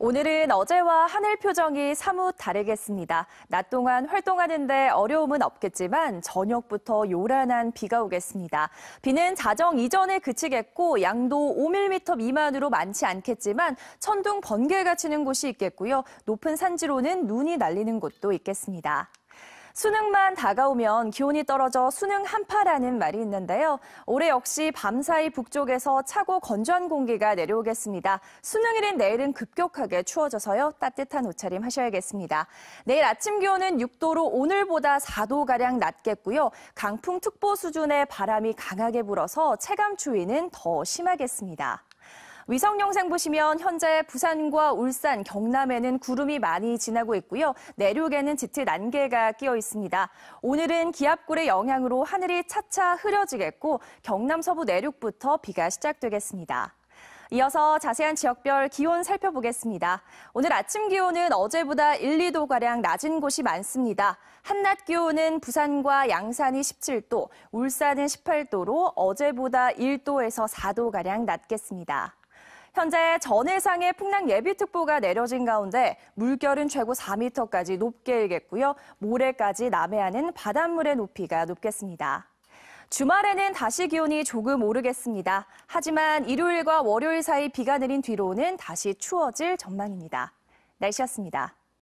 오늘은 어제와 하늘 표정이 사뭇 다르겠습니다. 낮 동안 활동하는데 어려움은 없겠지만 저녁부터 요란한 비가 오겠습니다. 비는 자정 이전에 그치겠고 양도 5mm 미만으로 많지 않겠지만 천둥 번개가 치는 곳이 있겠고요. 높은 산지로는 눈이 날리는 곳도 있겠습니다. 수능만 다가오면 기온이 떨어져 수능 한파라는 말이 있는데요. 올해 역시 밤사이 북쪽에서 차고 건조한 공기가 내려오겠습니다. 수능일인 내일은 급격하게 추워져서요. 따뜻한 옷차림 하셔야겠습니다. 내일 아침 기온은 6도로 오늘보다 4도가량 낮겠고요. 강풍특보 수준의 바람이 강하게 불어서 체감 추위는 더 심하겠습니다. 위성 영상 보시면 현재 부산과 울산, 경남에는 구름이 많이 지나고 있고요. 내륙에는 짙은 안개가 끼어 있습니다. 오늘은 기압골의 영향으로 하늘이 차차 흐려지겠고 경남 서부 내륙부터 비가 시작되겠습니다. 이어서 자세한 지역별 기온 살펴보겠습니다. 오늘 아침 기온은 어제보다 1, 2도가량 낮은 곳이 많습니다. 한낮 기온은 부산과 양산이 17도, 울산은 18도로 어제보다 1도에서 4도가량 낮겠습니다. 현재 전 해상에 풍랑 예비특보가 내려진 가운데 물결은 최고 4m까지 높게 일겠고요. 모레까지 남해안은 바닷물의 높이가 높겠습니다. 주말에는 다시 기온이 조금 오르겠습니다. 하지만 일요일과 월요일 사이 비가 내린 뒤로는 다시 추워질 전망입니다. 날씨였습니다.